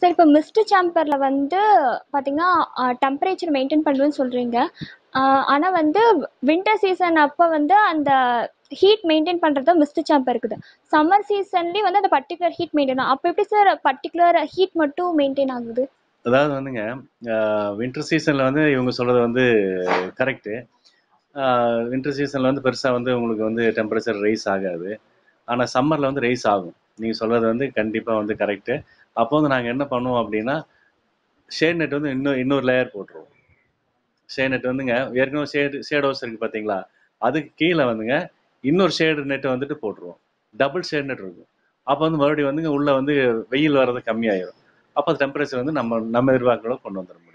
Sir இப்போ missed சாம்பரில் வந்து பார்த்தீங்கன்னா டெம்பரேச்சர் மெயின்டைன் பண்ணுவேன்னு சொல்கிறீங்க ஆனால் வந்து வின்டர் சீசன் அப்போ வந்து அந்த ஹீட் மெயின்டைன் பண்ணுறது மிஸ்டு சாம்பர் இருக்குது சம்மர் சீசன்லேயும் வந்து அந்த பர்டிகுலர் ஹீட் மெயின்டைன் அப்போ எப்படி சார் பர்டிகுலர் ஹீட் மட்டும் மெயின்டைன் ஆகுது அதாவது வந்துங்க வின்டர் சீசனில் வந்து இவங்க சொல்கிறது வந்து கரெக்டு வின்டர் சீசனில் வந்து பெருசாக வந்து உங்களுக்கு வந்து டெம்பரேச்சர் ரைஸ் ஆகாது ஆனால் சம்மரில் வந்து ரைஸ் ஆகும் நீங்கள் சொல்கிறது வந்து கண்டிப்பாக வந்து கரெக்டு அப்போ வந்து நாங்கள் என்ன பண்ணுவோம் அப்படின்னா ஷேட் நெட் வந்து இன்னும் இன்னொரு லேயர் போட்டுருவோம் ஷேட் நெட் வந்துங்க ஏற்கனவே ஷேடு ஷேட் ஹவுஸ் இருக்குது பார்த்தீங்களா அதுக்கு கீழே வந்துங்க இன்னொரு ஷேடு நெட்டை வந்துட்டு போட்டுருவோம் டபுள் ஷேட் நெட் இருக்கும் அப்போ வந்து மறுபடியும் வந்துங்க உள்ளே வந்து வெயில் வர்றது கம்மியாயிடும் அப்போ டெம்பரேச்சர் வந்து நம்ம நம்ம எதிர்பார்க்கலாம் கொண்டு வந்துட முடியும்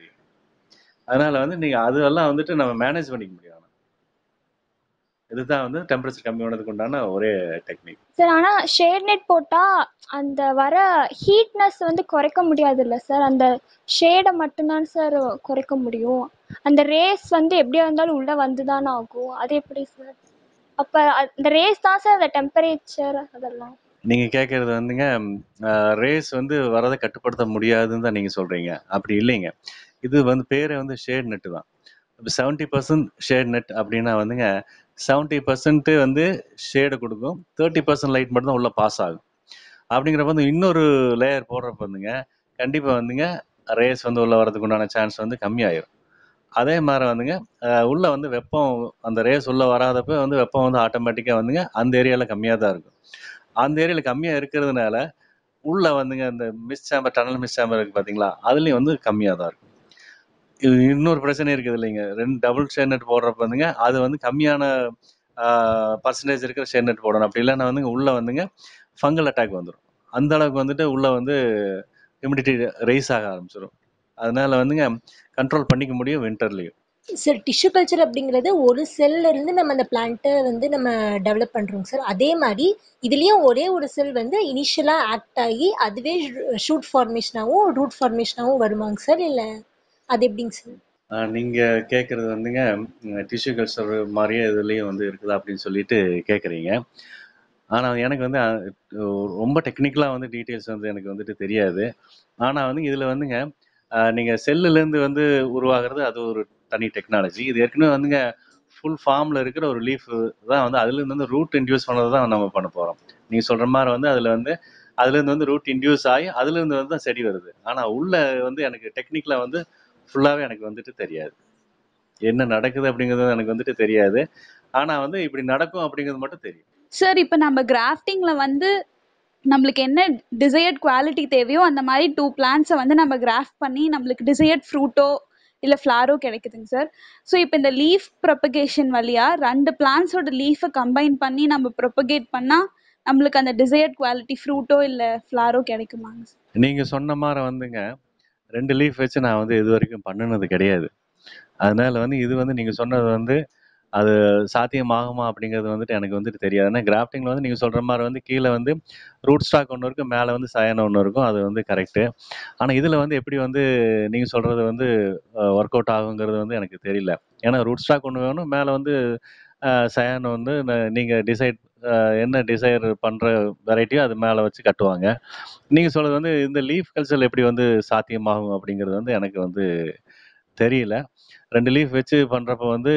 அதனால் வந்து நீங்கள் அதெல்லாம் வந்துட்டு நம்ம மேனேஜ் பண்ணிக்க முடியும் இதுதான் வந்து டெம்பரேச்சர் கம்மி பண்ணதுக்கு உண்டான ஒரே டெக்னிக் சார் ஆனா ஷேட் நெட் போட்டா அந்த வர ஹீட்னஸ் வந்து குறைக்க முடியாது இல்ல சார் அந்த ஷேடை மட்டும்தான் சார் குறைக்க முடியும் அந்த ரேஸ் வந்து எப்படியா இருந்தாலும் உள்ள வந்துதானே ஆகும் அது எப்படி சார் அப்ப அந்த ரேஸ் தான் சார் அந்த டெம்பரேச்சர் அதெல்லாம் நீங்க கேட்கறது வந்துங்க ரேஸ் வந்து வரதை கட்டுப்படுத்த முடியாதுன்னு தான் நீங்க சொல்றீங்க அப்படி இல்லைங்க இது வந்து பேரே வந்து ஷேட் நெட் தான் இப்போ செவன்ட்டி பர்சன்ட் ஷேட் நெட் அப்படின்னா வந்துங்க செவன்ட்டி பர்சன்ட்டு வந்து ஷேடை கொடுக்கும் தேர்ட்டி பர்சன்ட் லைட் மட்டும் தான் உள்ளே பாஸ் ஆகும் அப்படிங்கிறப்ப வந்து இன்னொரு லேயர் போடுறப்ப வந்துங்க கண்டிப்பாக வந்துங்க ரேஸ் வந்து உள்ளே வரதுக்கு உண்டான சான்ஸ் வந்து கம்மியாயிரும் அதே மாதிரி வந்துங்க உள்ளே வந்து வெப்பம் அந்த ரேஸ் உள்ளே வராதப்ப வந்து வெப்பம் வந்து ஆட்டோமேட்டிக்காக வந்துங்க அந்த ஏரியாவில் கம்மியாக தான் இருக்கும் அந்த ஏரியாவில் கம்மியாக இருக்கிறதுனால உள்ளே வந்துங்க அந்த mist chamber tunnel mist chamber இருக்குது பார்த்தீங்களா அதுலேயும் வந்து கம்மியாக தான் இருக்கும் இன்னொரு பிரச்சனை இருக்குது இல்லைங்க ரெண்டு டபுள் ஷேர்நெட் நெட் போடுறப்ப வந்துங்க அது வந்து கம்மியான பர்சன்டேஜ் இருக்கிற ஷேர் போடணும் அப்படி இல்லைன்னா வந்துங்க உள்ளே வந்துங்க ஃபங்கல் அட்டாக் வந்துடும் அந்த அளவுக்கு வந்துட்டு உள்ளே வந்து இம்யூனிட்டி ரைஸ் ஆக ஆரம்பிச்சிடும் அதனால வந்துங்க கண்ட்ரோல் பண்ணிக்க முடியும் வின்டர்லேயும் சார் டிஷ்யூ கல்ச்சர் அப்படிங்கிறது ஒரு செல்ல இருந்து நம்ம அந்த பிளான்ட்டை வந்து நம்ம டெவலப் பண்ணுறோங்க சார் அதே மாதிரி இதுலேயும் ஒரே ஒரு செல் வந்து இனிஷியலாக ஆக்ட் ஆகி அதுவே ஷூட் ஃபார்மேஷனாகவும் ரூட் ஃபார்மேஷனாகவும் வருமாங்க சார் இல்லை அது எப்படிங்க சார் நீங்கள் கேட்குறது வந்துங்க டிஷ்யூ கல்ச்சர் மாதிரியே இதுலேயும் வந்து இருக்குதா அப்படின்னு சொல்லிட்டு கேட்குறீங்க ஆனால் எனக்கு வந்து ரொம்ப டெக்னிக்கலாக வந்து டீட்டெயில்ஸ் வந்து எனக்கு வந்துட்டு தெரியாது ஆனால் வந்து இதில் வந்துங்க நீங்கள் செல்லுலேருந்து வந்து உருவாகிறது அது ஒரு தனி டெக்னாலஜி இது ஏற்கனவே வந்துங்க ஃபுல் ஃபார்மில் இருக்கிற ஒரு லீஃப் தான் வந்து அதுலேருந்து வந்து ரூட் இன்டியூஸ் பண்ணது தான் நம்ம பண்ண போகிறோம் நீங்கள் சொல்கிற மாதிரி வந்து அதில் வந்து அதுலேருந்து வந்து ரூட் இன்டியூஸ் ஆகி அதுலேருந்து வந்து தான் செடி வருது ஆனால் உள்ளே வந்து எனக்கு டெக்னிக்கலாக வந்து ஃபுல்லாகவே எனக்கு வந்துட்டு தெரியாது என்ன நடக்குது அப்படிங்கிறது எனக்கு வந்துட்டு தெரியாது ஆனால் வந்து இப்படி நடக்கும் அப்படிங்கிறது மட்டும் தெரியும் சார் இப்போ நம்ம கிராஃப்டிங்கில் வந்து நம்மளுக்கு என்ன டிசையர்ட் குவாலிட்டி தேவையோ அந்த மாதிரி டூ பிளான்ஸை வந்து நம்ம கிராஃப்ட் பண்ணி நம்மளுக்கு டிசையர்ட் ஃப்ரூட்டோ இல்லை ஃப்ளாரோ கிடைக்குதுங்க சார் ஸோ இப்போ இந்த லீஃப் ப்ரொபகேஷன் வழியாக ரெண்டு பிளான்ஸோட லீஃபை கம்பைன் பண்ணி நம்ம ப்ரொபகேட் பண்ணால் நம்மளுக்கு அந்த டிசையர்ட் குவாலிட்டி ஃப்ரூட்டோ இல்லை ஃப்ளாரோ கிடைக்குமாங்க சார் நீங்கள் சொன்ன மாதிரி வந்துங்க ரெண்டு லீஃப் வச்சு நான் வந்து இது வரைக்கும் பண்ணினது கிடையாது அதனால் வந்து இது வந்து நீங்கள் சொன்னது வந்து அது சாத்தியமாகுமா அப்படிங்கிறது வந்துட்டு எனக்கு வந்துட்டு தெரியாது ஏன்னா கிராஃப்டிங்கில் வந்து நீங்கள் சொல்கிற மாதிரி வந்து கீழே வந்து ரூட் ஸ்டாக் ஒன்று இருக்கும் மேலே வந்து சயனம் ஒன்று இருக்கும் அது வந்து கரெக்டு ஆனால் இதில் வந்து எப்படி வந்து நீங்கள் சொல்கிறது வந்து ஒர்க் அவுட் ஆகுங்கிறது வந்து எனக்கு தெரியல ஏன்னா ரூட் ஸ்டாக் ஒன்று வேணும் மேலே வந்து சயான் வந்து நீங்கள் டிசைட் என்ன டிசைர் பண்ணுற வெரைட்டியோ அது மேலே வச்சு கட்டுவாங்க நீங்கள் சொல்கிறது வந்து இந்த லீஃப் கல்ச்சர் எப்படி வந்து சாத்தியமாகும் அப்படிங்கிறது வந்து எனக்கு வந்து தெரியல ரெண்டு லீஃப் வச்சு பண்ணுறப்ப வந்து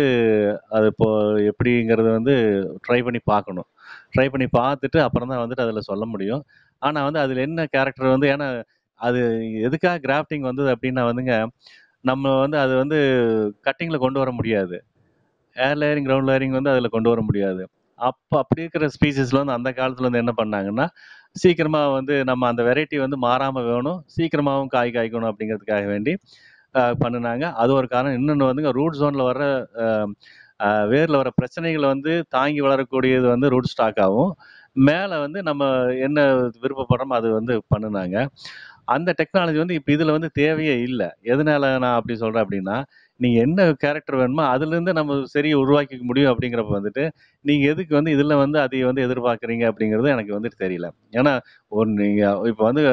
அது இப்போ எப்படிங்கிறது வந்து ட்ரை பண்ணி பார்க்கணும் ட்ரை பண்ணி பார்த்துட்டு அப்புறம் தான் வந்துட்டு அதில் சொல்ல முடியும் ஆனால் வந்து அதில் என்ன கேரக்டர் வந்து ஏன்னா அது எதுக்காக கிராஃப்டிங் வந்தது அப்படின்னா வந்துங்க நம்ம வந்து அது வந்து கட்டிங்கில் கொண்டு வர முடியாது ஏர் லேயரிங் கிரவுண்ட் லேயரிங் வந்து அதில் கொண்டு வர முடியாது அப்போ அப்படி இருக்கிற ஸ்பீசிஸில் வந்து அந்த காலத்தில் வந்து என்ன பண்ணாங்கன்னா சீக்கிரமாக வந்து நம்ம அந்த வெரைட்டி வந்து மாறாமல் வேணும் சீக்கிரமாகவும் காய் காய்க்கணும் அப்படிங்கிறதுக்காக வேண்டி பண்ணினாங்க அது ஒரு காரணம் இன்னொன்று வந்துங்க ரூட் ஜோனில் வர வேரில் வர பிரச்சனைகளை வந்து தாங்கி வளரக்கூடியது வந்து ரூட் ஸ்டாக்காகவும் மேலே வந்து நம்ம என்ன விருப்பப்படுறோமோ அது வந்து பண்ணினாங்க அந்த டெக்னாலஜி வந்து இப்போ இதில் வந்து தேவையே இல்லை எதனால நான் அப்படி சொல்கிறேன் அப்படின்னா நீங்கள் என்ன கேரக்டர் வேணுமோ அதுலேருந்து நம்ம சரியை உருவாக்கிக்க முடியும் அப்படிங்கிறப்ப வந்துட்டு நீங்கள் எதுக்கு வந்து இதில் வந்து அதை வந்து எதிர்பார்க்குறீங்க அப்படிங்கிறது எனக்கு வந்துட்டு தெரியல ஏன்னா ஒரு நீங்கள் இப்போ வந்து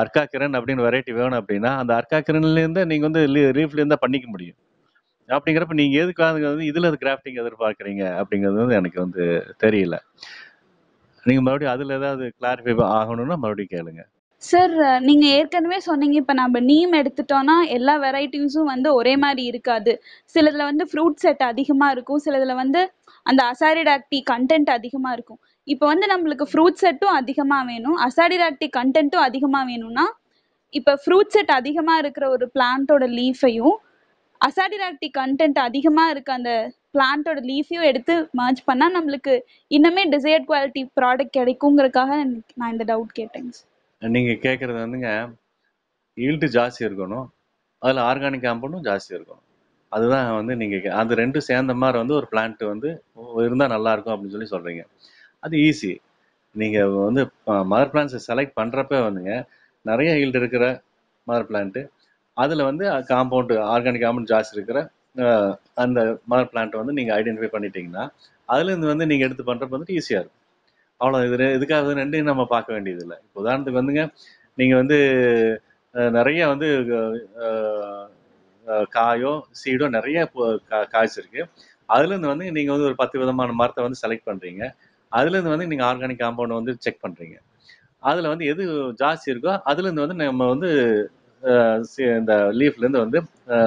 அர்க்கா கிரண் அப்படின்னு வெரைட்டி வேணும் அப்படின்னா அந்த அர்க்கா கிரன்லேருந்து நீங்கள் வந்து ரீஃப்லேருந்து பண்ணிக்க முடியும் அப்படிங்கிறப்ப நீங்கள் எதுக்காக வந்து இதில் கிராஃப்டிங் எதிர்பார்க்குறீங்க அப்படிங்கிறது வந்து எனக்கு வந்து தெரியல நீங்கள் மறுபடியும் அதில் ஏதாவது கிளாரிஃபை ஆகணும்னா மறுபடியும் கேளுங்கள் சார் நீங்கள் ஏற்கனவே சொன்னீங்க இப்போ நம்ம நீம் எடுத்துட்டோம்னா எல்லா வெரைட்டிஸும் வந்து ஒரே மாதிரி இருக்காது சிலதில் வந்து ஃப்ரூட் செட் அதிகமாக இருக்கும் சிலதுல வந்து அந்த அசாரிடாக்டி கண்டென்ட் அதிகமாக இருக்கும் இப்போ வந்து நம்மளுக்கு ஃப்ரூட் செட்டும் அதிகமாக வேணும் அசாரிடாக்டி கண்டென்ட்டும் அதிகமாக வேணும்னா இப்போ ஃப்ரூட் செட் அதிகமாக இருக்கிற ஒரு பிளான்ட்டோட லீஃபையும் அசாடிராக்டி கண்டென்ட் அதிகமாக இருக்க அந்த பிளான்ட்டோட லீஃபையும் எடுத்து மர்ஜ் பண்ணால் நம்மளுக்கு இன்னுமே டிசையர்ட் குவாலிட்டி ப்ராடக்ட் கிடைக்குங்கிறதுக்காக நான் இந்த டவுட் கேட்டேங்க நீங்கள் கேட்குறது வந்துங்க ஈல்டு ஜாஸ்தி இருக்கணும் அதில் ஆர்கானிக் காம்பவுண்டும் ஜாஸ்தி இருக்கணும் அதுதான் வந்து நீங்கள் அது ரெண்டும் சேர்ந்த மாதிரி வந்து ஒரு பிளான்ட் வந்து இருந்தால் நல்லாயிருக்கும் அப்படின்னு சொல்லி சொல்கிறீங்க அது ஈஸி நீங்கள் வந்து மதர் பிளான்ஸை செலக்ட் பண்ணுறப்ப வந்துங்க நிறைய ஈல்டு இருக்கிற மதர் பிளான்ட்டு அதில் வந்து காம்பவுண்டு ஆர்கானிக் காம்பவுண்ட் ஜாஸ்தி இருக்கிற அந்த மதர் பிளான்ட்டை வந்து நீங்கள் ஐடென்டிஃபை பண்ணிட்டீங்கன்னா அதுலேருந்து வந்து நீங்கள் எடுத்து பண்ணுறப்ப வந்துட்டு ஈஸியாக இருக்கும் அவ்வளோ இது இதுக்காக ரெண்டையும் நம்ம பார்க்க வேண்டியது இல்லை உதாரணத்துக்கு வந்துங்க நீங்கள் வந்து நிறைய வந்து காயோ சீடோ நிறைய காய்ஸ் இருக்கு அதுலேருந்து வந்து நீங்கள் வந்து ஒரு பத்து விதமான மரத்தை வந்து செலக்ட் பண்ணுறீங்க அதுலேருந்து வந்து நீங்கள் ஆர்கானிக் காம்பவுண்ட் வந்து செக் பண்ணுறீங்க அதில் வந்து எது ஜாஸ்தி இருக்கோ அதுலேருந்து வந்து நம்ம வந்து இந்த லீஃப்லேருந்து வந்து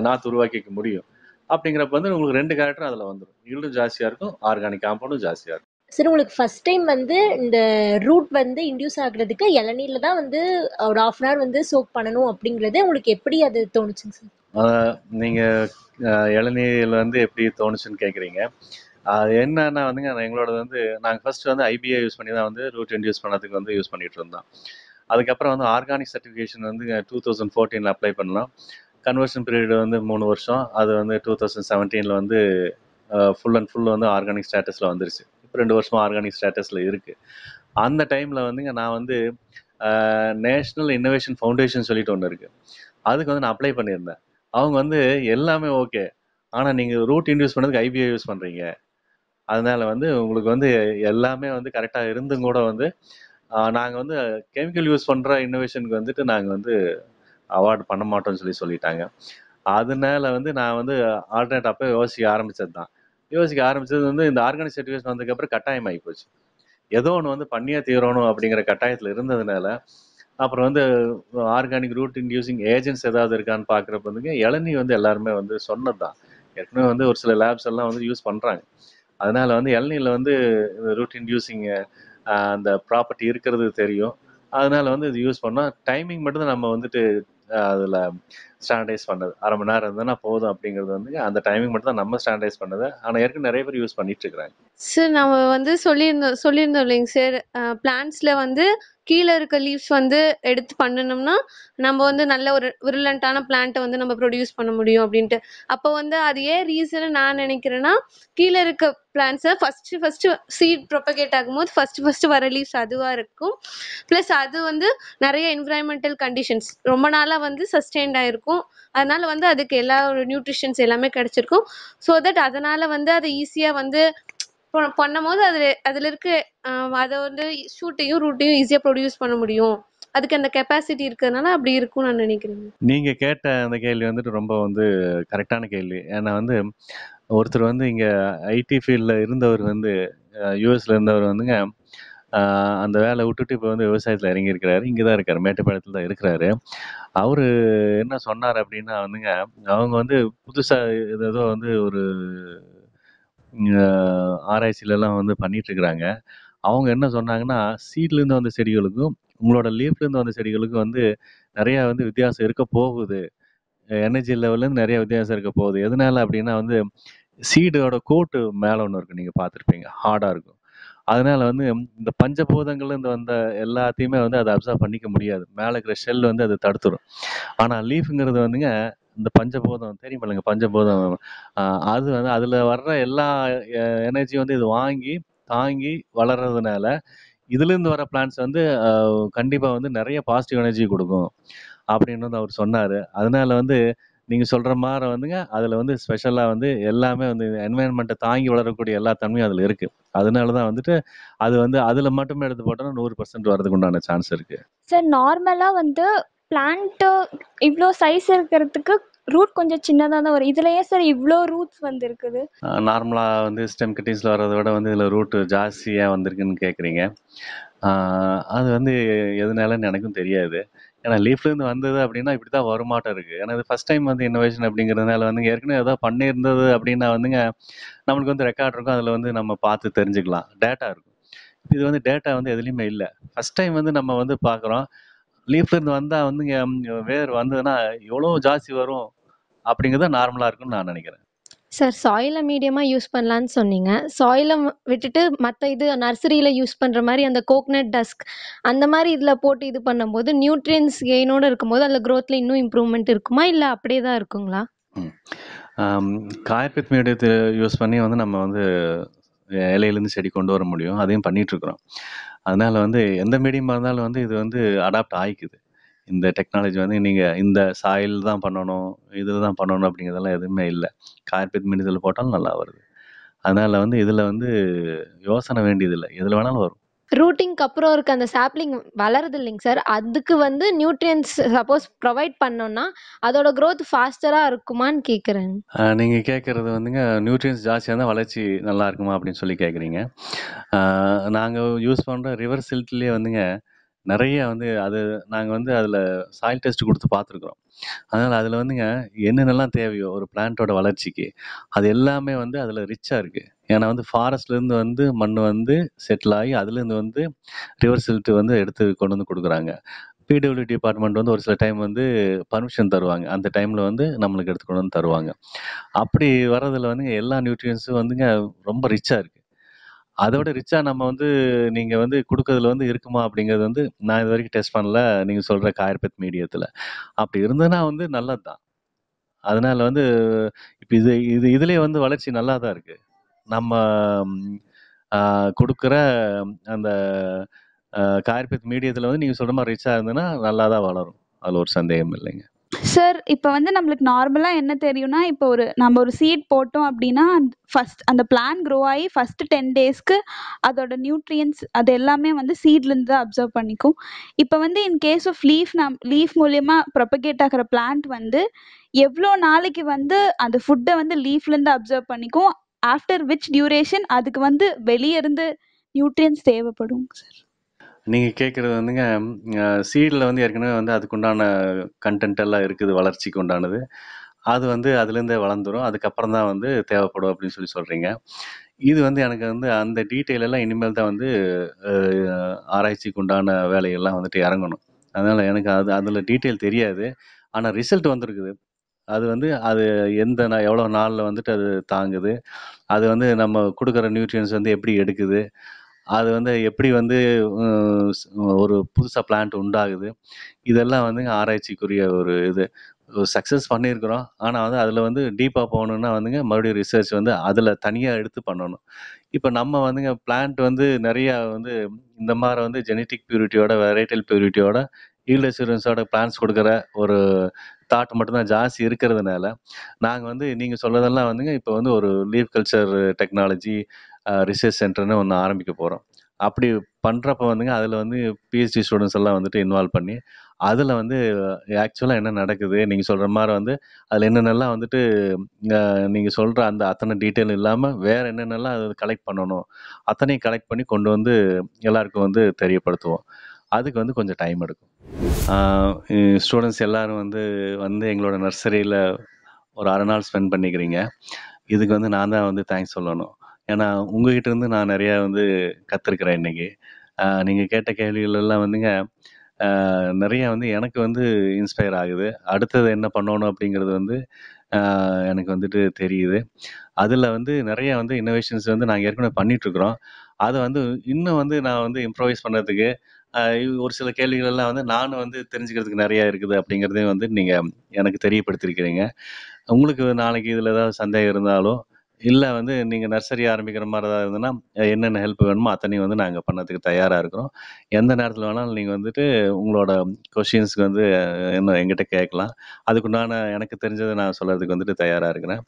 நாற்று உருவாக்கிக்க முடியும் அப்படிங்கிறப்ப வந்து உங்களுக்கு ரெண்டு கேரக்டரும் அதில் வந்துடும் ஈல்டும் ஜாஸ்தியாக இருக்கும் ஆர்கானிக் காம்பவுண்டும் ஜாஸ்தியாக இருக்கும் சரி உங்களுக்கு ஃபஸ்ட் டைம் வந்து இந்த ரூட் வந்து இன்டியூஸ் ஆகுறதுக்கு இளநீரில் தான் வந்து ஒரு ஆஃப் அன் ஹவர் வந்து சோக் பண்ணணும் அப்படிங்கிறது உங்களுக்கு எப்படி அது தோணுச்சுங்க சார் நீங்கள் இளநீரில் வந்து எப்படி தோணுச்சுன்னு கேட்குறீங்க அது என்னன்னா வந்துங்க எங்களோட வந்து நாங்கள் ஃபர்ஸ்ட் வந்து ஐபிஐ யூஸ் பண்ணி தான் வந்து ரூட் இன்டியூஸ் பண்ணதுக்கு வந்து யூஸ் பண்ணிட்டு இருந்தோம் அதுக்கப்புறம் வந்து ஆர்கானிக் சர்டிஃபிகேஷன் வந்து டூ தௌசண்ட் ஃபோர்டீனில் அப்ளை பண்ணலாம் கன்வர்ஷன் பீரியட் வந்து மூணு வருஷம் அது வந்து டூ தௌசண்ட் செவன்டீனில் வந்து ஃபுல் அண்ட் ஃபுல் வந்து ஆர்கானிக் ஸ்டேட்டஸில் வந்துருச்சு ரெண்டு வருஷமாக ஆர்கானிக் ஸ்டேட்டஸில் இருக்குது அந்த டைமில் வந்துங்க நான் வந்து நேஷ்னல் இன்னோவேஷன் ஃபவுண்டேஷன் சொல்லிட்டு ஒன்று இருக்குது அதுக்கு வந்து நான் அப்ளை பண்ணியிருந்தேன் அவங்க வந்து எல்லாமே ஓகே ஆனால் நீங்கள் ரூட் இன்டியூஸ் பண்ணதுக்கு ஐபிஐ யூஸ் பண்ணுறீங்க அதனால் வந்து உங்களுக்கு வந்து எல்லாமே வந்து கரெக்டாக இருந்தும் கூட வந்து நாங்கள் வந்து கெமிக்கல் யூஸ் பண்ணுற இன்னோவேஷனுக்கு வந்துட்டு நாங்கள் வந்து அவார்டு பண்ண மாட்டோம்னு சொல்லி சொல்லிட்டாங்க அதனால வந்து நான் வந்து ஆல்டர்னேட் அப்போ யோசிக்க ஆரம்பித்தது தான் யோசிக்க ஆரம்பிச்சது வந்து இந்த ஆர்கானிக் சர்டிஃபிகேஷன் வந்ததுக்கப்புறம் கட்டாயம் ஆகி போச்சு ஏதோ ஒன்று வந்து பண்ணியே தீரணும் அப்படிங்கிற கட்டாயத்தில் இருந்ததுனால அப்புறம் வந்து ஆர்கானிக் ரூட் இன்டியூசிங் ஏஜென்ட்ஸ் ஏதாவது இருக்கான்னு பார்க்குறப்ப வந்துங்க இளநீ வந்து எல்லாருமே வந்து சொன்னது தான் ஏற்கனவே வந்து ஒரு சில லேப்ஸ் எல்லாம் வந்து யூஸ் பண்ணுறாங்க அதனால வந்து இளநீரில் வந்து ரூட் இன்டியூசிங் அந்த ப்ராப்பர்ட்டி இருக்கிறது தெரியும் அதனால வந்து இது யூஸ் பண்ணால் டைமிங் மட்டும் தான் நம்ம வந்துட்டு அதில் ஸ்டாண்டர்டைஸ் பண்ணது அரை மணி நேரம் இருந்தா போதும் அப்படிங்கிறது வந்து அந்த டைமிங் மட்டும் தான் நம்ம ஸ்டாண்டர்டைஸ் பண்ணது ஆனால் ஏற்கனவே நிறைய பேர் யூஸ் பண்ணிட்டு இருக்கிறாங்க சார் நம்ம வந்து சொல்லியிருந்தோம் சொல்லியிருந்தோம் இல்லைங்க சார் பிளான்ஸில் வந்து கீழே இருக்க லீவ்ஸ் வந்து எடுத்து பண்ணணும்னா நம்ம வந்து நல்ல ஒரு விருலண்டான பிளான்ட்டை வந்து நம்ம ப்ரொடியூஸ் பண்ண முடியும் அப்படின்ட்டு அப்போ வந்து அது ஏன் ரீசன் நான் நினைக்கிறேன்னா கீழே இருக்க பிளான்ஸை ஃபஸ்ட்டு ஃபஸ்ட்டு சீட் ப்ரொபகேட் ஆகும்போது ஃபஸ்ட்டு ஃபஸ்ட்டு வர லீவ்ஸ் அதுவாக இருக்கும் ப்ளஸ் அது வந்து நிறைய என்விரான்மெண்டல் கண்டிஷன்ஸ் ரொம்ப நாளாக வந்து சஸ்டெயின்ட் ஆகிருக்கும் அதனால வந்து அதுக்கு எல்லா ஒரு நியூட்ரிஷன்ஸ் எல்லாமே கிடச்சிருக்கும் ஸோ தட் அதனால் வந்து அது ஈஸியாக வந்து பண்ணும் போது அதில் அதில் இருக்க அதை வந்து ஷூட்டையும் ரூட்டையும் ஈஸியாக ப்ரொடியூஸ் பண்ண முடியும் அதுக்கு அந்த கெப்பாசிட்டி இருக்கிறதுனால அப்படி இருக்கும்னு நான் நினைக்கிறேன் நீங்கள் கேட்ட அந்த கேள்வி வந்துட்டு ரொம்ப வந்து கரெக்டான கேள்வி ஏன்னா வந்து ஒருத்தர் வந்து இங்கே ஐடி ஃபீல்டில் இருந்தவர் வந்து யூஎஸில் இருந்தவர் வந்துங்க அந்த வேலை விட்டுட்டு இப்போ வந்து விவசாயத்தில் இறங்கியிருக்கிறாரு இங்கே தான் இருக்கார் மேட்டுப்பாளையத்தில் தான் இருக்கிறாரு அவர் என்ன சொன்னார் அப்படின்னா வந்துங்க அவங்க வந்து புதுசாக ஏதோ வந்து ஒரு ஆராய்ச்சியிலலாம் வந்து பண்ணிகிட்ருக்குறாங்க அவங்க என்ன சொன்னாங்கன்னா சீட்லேருந்து வந்த செடிகளுக்கும் உங்களோட லீஃப்லேருந்து வந்த செடிகளுக்கும் வந்து நிறையா வந்து வித்தியாசம் இருக்க போகுது எனர்ஜி லெவல்லேருந்து நிறைய வித்தியாசம் இருக்க போகுது எதனால அப்படின்னா வந்து சீடோட கோட்டு மேலே ஒன்று இருக்கும் நீங்கள் பார்த்துருப்பீங்க ஹார்டாக இருக்கும் அதனால வந்து இந்த பஞ்சபூதங்கள்ல இருந்து வந்த எல்லாத்தையுமே வந்து அதை அப்சர்வ் பண்ணிக்க முடியாது மேலே இருக்கிற ஷெல் வந்து அதை தடுத்துரும் ஆனால் லீஃப்ங்கிறது வந்துங்க இந்த பஞ்சபூதம் தெரியும் இல்லைங்க பஞ்சபூதம் அது வந்து அதில் வர்ற எல்லா எனர்ஜியும் வந்து இது வாங்கி தாங்கி வளர்றதுனால இதுலேருந்து வர பிளான்ஸ் வந்து கண்டிப்பாக வந்து நிறைய பாசிட்டிவ் எனர்ஜி கொடுக்கும் அப்படின்னு வந்து அவர் சொன்னார் அதனால வந்து நீங்கள் சொல்கிற மாதிரி வந்துங்க அதில் வந்து ஸ்பெஷலாக வந்து எல்லாமே வந்து என்வாயன்மெண்ட்டை தாங்கி வளரக்கூடிய எல்லா தன்மையும் அதில் இருக்குது அதனால தான் வந்துட்டு அது வந்து அதில் மட்டுமே எடுத்து போட்டோம்னா நூறு பர்சன்ட் வரதுக்கு உண்டான சான்ஸ் இருக்குது சார் நார்மலாக வந்து பிளான்ட்டு இவ்வளோ சைஸ் இருக்கிறதுக்கு ரூட் கொஞ்சம் சின்னதாக தான் வரும் இதில் ஏன் சார் இவ்வளோ ரூட்ஸ் வந்துருக்குது நார்மலாக வந்து ஸ்டெம் கட்டிங்ஸில் வர்றதை விட வந்து இதில் ரூட்டு ஜாஸ்தியாக வந்திருக்குன்னு கேட்குறீங்க அது வந்து எதுனாலன்னு எனக்கும் தெரியாது ஏன்னா லீஃப்லேருந்து வந்தது அப்படின்னா இப்படி தான் வருமாட்டம் இருக்குது ஏன்னா இது ஃபஸ்ட் டைம் வந்து இன்னோவேஷன் அப்படிங்கிறதுனால வந்து ஏற்கனவே எதாவது பண்ணியிருந்தது அப்படின்னா வந்துங்க நம்மளுக்கு வந்து ரெக்கார்ட் இருக்கும் அதில் வந்து நம்ம பார்த்து தெரிஞ்சுக்கலாம் டேட்டா இருக்கும் இது வந்து டேட்டா வந்து எதுலேயுமே இல்லை ஃபஸ்ட் டைம் வந்து நம்ம வந்து பார்க்குறோம் லீஃப்லேருந்து வந்தால் இங்கே வேர் வந்ததுன்னா எவ்வளோ ஜாஸ்தி வரும் அப்படிங்கிறது நார்மலாக இருக்குன்னு நான் நினைக்கிறேன் சார் சாயிலை மீடியமாக யூஸ் பண்ணலான்னு சொன்னீங்க சாயிலை விட்டுட்டு மற்ற இது நர்சரியில் யூஸ் பண்ணுற மாதிரி அந்த கோக்னட் டஸ்க் அந்த மாதிரி இதில் போட்டு இது பண்ணும்போது நியூட்ரியன்ஸ் கெயினோடு இருக்கும்போது அதில் க்ரோத்தில் இன்னும் இம்ப்ரூவ்மெண்ட் இருக்குமா இல்லை அப்படியே தான் இருக்குங்களா காயப்பித் மீடியத்தை யூஸ் பண்ணி வந்து நம்ம வந்து இலையிலேருந்து செடி கொண்டு வர முடியும் அதையும் பண்ணிகிட்ருக்குறோம் அதனால வந்து எந்த மீடியமாக இருந்தாலும் வந்து இது வந்து அடாப்ட் ஆகிக்குது இந்த டெக்னாலஜி வந்து நீங்கள் இந்த சாயில் தான் பண்ணணும் இதில் தான் பண்ணணும் அப்படிங்கிறதெல்லாம் எதுவுமே இல்லை கார்பெட் மின் போட்டாலும் நல்லா வருது அதனால் வந்து இதில் வந்து யோசனை வேண்டியதில்லை எதில் வேணாலும் வரும் ரூட்டிங்க்கு அப்புறம் இருக்க அந்த சாப்ளிங் வளருது இல்லைங்க சார் அதுக்கு வந்து நியூட்ரியன்ஸ் சப்போஸ் ப்ரொவைட் பண்ணோம்னா அதோட க்ரோத் ஃபாஸ்டராக இருக்குமான்னு கேட்குறேங்க நீங்கள் கேட்குறது வந்துங்க நியூட்ரியன்ஸ் ஜாஸ்தியாக இருந்தால் வளர்ச்சி நல்லா இருக்குமா அப்படின்னு சொல்லி கேட்குறீங்க நாங்கள் யூஸ் பண்ணுற ரிவர் சில்ட்லேயே வந்துங்க நிறைய வந்து அது நாங்கள் வந்து அதில் சாயில் டெஸ்ட் கொடுத்து பார்த்துருக்குறோம் அதனால் அதில் வந்துங்க என்னென்னலாம் தேவையோ ஒரு பிளான்ட்டோட வளர்ச்சிக்கு அது எல்லாமே வந்து அதில் ரிச்சாக இருக்குது ஏன்னா வந்து ஃபாரஸ்ட்லேருந்து வந்து மண் வந்து செட்டில் ஆகி அதுலேருந்து வந்து ரிவர் சில்ட்டு வந்து எடுத்து கொண்டு வந்து கொடுக்குறாங்க பிடபிள்யூ டிபார்ட்மெண்ட் வந்து ஒரு சில டைம் வந்து பர்மிஷன் தருவாங்க அந்த டைமில் வந்து நம்மளுக்கு எடுத்துக்கொண்டு வந்து தருவாங்க அப்படி வர்றதில் வந்துங்க எல்லா நியூட்ரியன்ஸும் வந்துங்க ரொம்ப ரிச்சாக இருக்குது அதோட ரிச்சா நம்ம வந்து நீங்க வந்து கொடுக்கறதுல வந்து இருக்குமா அப்படிங்கிறது வந்து நான் இது வரைக்கும் டெஸ்ட் பண்ணல நீங்க சொல்ற காயர்பெத் மீடியத்துல. அப்படி இருந்ததுன்னா வந்து நல்லது தான். அதனால வந்து இப்ப இது இது இதுலயே வந்து வளர்ச்சி நல்லா தான் இருக்கு. நம்ம கொடுக்குற அந்த அ மீடியத்துல வந்து நீங்க சொல்ற மாதிரி ரிச்சா இருந்ததுன்னா நல்லா தான் வளரும். அதுல ஒரு சந்தேகம் இல்லைங்க. சார் இப்போ வந்து நம்மளுக்கு நார்மலாக என்ன தெரியும்னா இப்போ ஒரு நம்ம ஒரு சீட் போட்டோம் அப்படின்னா ஃபஸ்ட் அந்த பிளான் க்ரோ ஆகி ஃபர்ஸ்ட் டென் டேஸ்க்கு அதோட நியூட்ரியன்ஸ் அது எல்லாமே வந்து சீட்லேருந்து தான் அப்சர்வ் பண்ணிக்கும் இப்போ வந்து இன் கேஸ் ஆஃப் லீஃப் நம் லீஃப் மூலயமா ப்ரொபகேட் ஆகிற பிளான்ட் வந்து எவ்வளோ நாளைக்கு வந்து அந்த ஃபுட்டை வந்து லீஃப்லேருந்து அப்சர்வ் பண்ணிக்கும் ஆஃப்டர் விச் டியூரேஷன் அதுக்கு வந்து வெளியே இருந்து நியூட்ரியன்ஸ் தேவைப்படும் சார் நீங்கள் கேட்குறது வந்துங்க சீடில் வந்து ஏற்கனவே வந்து அதுக்குண்டான கண்டென்ட் எல்லாம் இருக்குது வளர்ச்சிக்கு உண்டானது அது வந்து அதுலேருந்தே வளர்ந்துடும் அதுக்கப்புறம் தான் வந்து தேவைப்படும் அப்படின்னு சொல்லி சொல்கிறீங்க இது வந்து எனக்கு வந்து அந்த டீட்டெயில் எல்லாம் இனிமேல் தான் வந்து ஆராய்ச்சிக்கு உண்டான வேலையெல்லாம் வந்துட்டு இறங்கணும் அதனால் எனக்கு அது அதில் டீட்டெயில் தெரியாது ஆனால் ரிசல்ட் வந்திருக்குது அது வந்து அது எந்த நான் எவ்வளோ நாளில் வந்துட்டு அது தாங்குது அது வந்து நம்ம கொடுக்குற நியூட்ரியன்ஸ் வந்து எப்படி எடுக்குது அது வந்து எப்படி வந்து ஒரு புதுசாக பிளான்ட் உண்டாகுது இதெல்லாம் வந்துங்க ஆராய்ச்சிக்குரிய ஒரு இது சக்ஸஸ் பண்ணியிருக்கிறோம் ஆனால் வந்து அதில் வந்து டீப்பாக போகணுன்னா வந்துங்க மறுபடியும் ரிசர்ச் வந்து அதில் தனியாக எடுத்து பண்ணணும் இப்போ நம்ம வந்துங்க பிளான்ட் வந்து நிறையா வந்து இந்த மாதிரி வந்து ஜெனட்டிக் பியூரிட்டியோட வெரைட்டல் பியூரிட்டியோட ஈல்ட் அசூரன்ஸோட பிளான்ஸ் கொடுக்குற ஒரு தாட் மட்டும்தான் ஜாஸ்தி இருக்கிறதுனால நாங்கள் வந்து நீங்கள் சொல்கிறதெல்லாம் வந்துங்க இப்போ வந்து ஒரு லீவ் கல்ச்சர் டெக்னாலஜி ரிசர்ச் சென்டர்னு ஒன்று ஆரம்பிக்க போகிறோம் அப்படி பண்ணுறப்ப வந்துங்க அதில் வந்து பிஹெச்டி ஸ்டூடெண்ட்ஸ் எல்லாம் வந்துட்டு இன்வால்வ் பண்ணி அதில் வந்து ஆக்சுவலாக என்ன நடக்குது நீங்கள் சொல்கிற மாதிரி வந்து அதில் என்னென்னலாம் வந்துட்டு நீங்கள் சொல்கிற அந்த அத்தனை டீட்டெயில் இல்லாமல் வேறு என்னென்னலாம் அது கலெக்ட் பண்ணணும் அத்தனையும் கலெக்ட் பண்ணி கொண்டு வந்து எல்லாருக்கும் வந்து தெரியப்படுத்துவோம் அதுக்கு வந்து கொஞ்சம் டைம் எடுக்கும் ஸ்டூடெண்ட்ஸ் எல்லோரும் வந்து வந்து எங்களோட நர்சரியில் ஒரு அரை நாள் ஸ்பெண்ட் பண்ணிக்கிறீங்க இதுக்கு வந்து நான் தான் வந்து தேங்க்ஸ் சொல்லணும் ஏன்னா உங்ககிட்ட இருந்து நான் நிறையா வந்து கற்றுருக்குறேன் இன்றைக்கி நீங்கள் கேட்ட கேள்விகள் எல்லாம் வந்துங்க நிறையா வந்து எனக்கு வந்து இன்ஸ்பயர் ஆகுது அடுத்தது என்ன பண்ணணும் அப்படிங்கிறது வந்து எனக்கு வந்துட்டு தெரியுது அதில் வந்து நிறையா வந்து இன்னோவேஷன்ஸ் வந்து நாங்கள் ஏற்கனவே பண்ணிகிட்ருக்குறோம் அதை வந்து இன்னும் வந்து நான் வந்து இம்ப்ரோவைஸ் பண்ணுறதுக்கு ஒரு சில கேள்விகள் எல்லாம் வந்து நானும் வந்து தெரிஞ்சுக்கிறதுக்கு நிறையா இருக்குது அப்படிங்கிறதையும் வந்து நீங்கள் எனக்கு தெரியப்படுத்திருக்கிறீங்க உங்களுக்கு நாளைக்கு இதில் ஏதாவது சந்தேகம் இருந்தாலும் இல்லை வந்து நீங்கள் நர்சரி ஆரம்பிக்கிற மாதிரி ஏதாவது இருந்ததுன்னா என்னென்ன ஹெல்ப் வேணுமோ அத்தனையும் வந்து நாங்கள் பண்ணதுக்கு தயாராக இருக்கிறோம் எந்த நேரத்தில் வேணாலும் நீங்கள் வந்துட்டு உங்களோட கொஷின்ஸுக்கு வந்து என்ன எங்கிட்ட கேட்கலாம் அதுக்குண்டான எனக்கு தெரிஞ்சதை நான் சொல்கிறதுக்கு வந்துட்டு தயாராக இருக்கிறேன்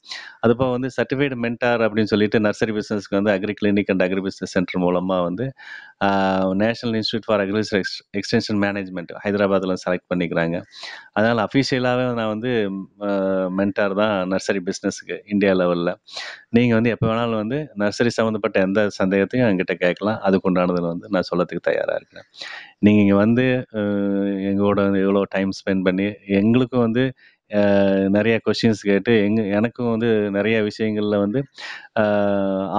அதுப்போ வந்து சர்டிஃபைடு மென்டார் அப்படின்னு சொல்லிட்டு நர்சரி பிஸ்னஸ்க்கு வந்து agri clinic and agri business centre மூலமாக வந்து national institute for agriculture extension management ஹைதராபாத்தில் செலக்ட் பண்ணிக்கிறாங்க அதனால் அஃபீஷியலாகவே நான் வந்து மென்டார் தான் நர்சரி பிஸ்னஸுக்கு இந்தியா லெவலில் நீங்கள் வந்து எப்போ வேணாலும் வந்து நர்சரி சம்மந்தப்பட்ட எந்த சந்தேகத்தையும் என்கிட்ட கேட்கலாம் அதுக்கு உண்டானதில் வந்து நான் சொல்லத்துக்கு தயாராக இருக்கிறேன் நீங்கள் இங்கே வந்து எங்களோட எவ்வளோ டைம் ஸ்பெண்ட் பண்ணி எங்களுக்கும் வந்து நிறைய கொஷின்ஸ் கேட்டு எங்க எனக்கும் வந்து நிறைய விஷயங்களில் வந்து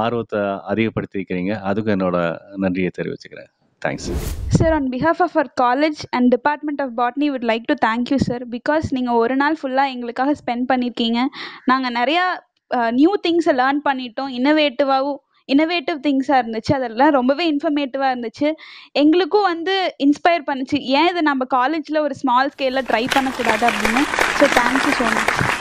ஆர்வத்தை அதிகப்படுத்திக்கிறீங்க அதுக்கும் என்னோட நன்றியை தெரிவிச்சுக்கிறேன் thanks sir on behalf of our college and department of botany would like to thank you sir because நீங்கள் ஒரு நாள் ஃபுல்லாக எங்களுக்காக ஸ்பெண்ட் பண்ணியிருக்கீங்க நாங்கள் நிறையா நியூ திங்ஸை லேர்ன் பண்ணிட்டோம் இன்னோவேட்டிவாகவும் இன்னோவேட்டிவ் திங்ஸாக இருந்துச்சு அதெல்லாம் ரொம்பவே இன்ஃபர்மேட்டிவாக இருந்துச்சு எங்களுக்கும் வந்து இன்ஸ்பயர் பண்ணுச்சு ஏன் இதை நம்ம காலேஜில் ஒரு ஸ்மால் ஸ்கேலில் ட்ரை பண்ணக்கூடாது அப்படின்னு 就单案说嘛。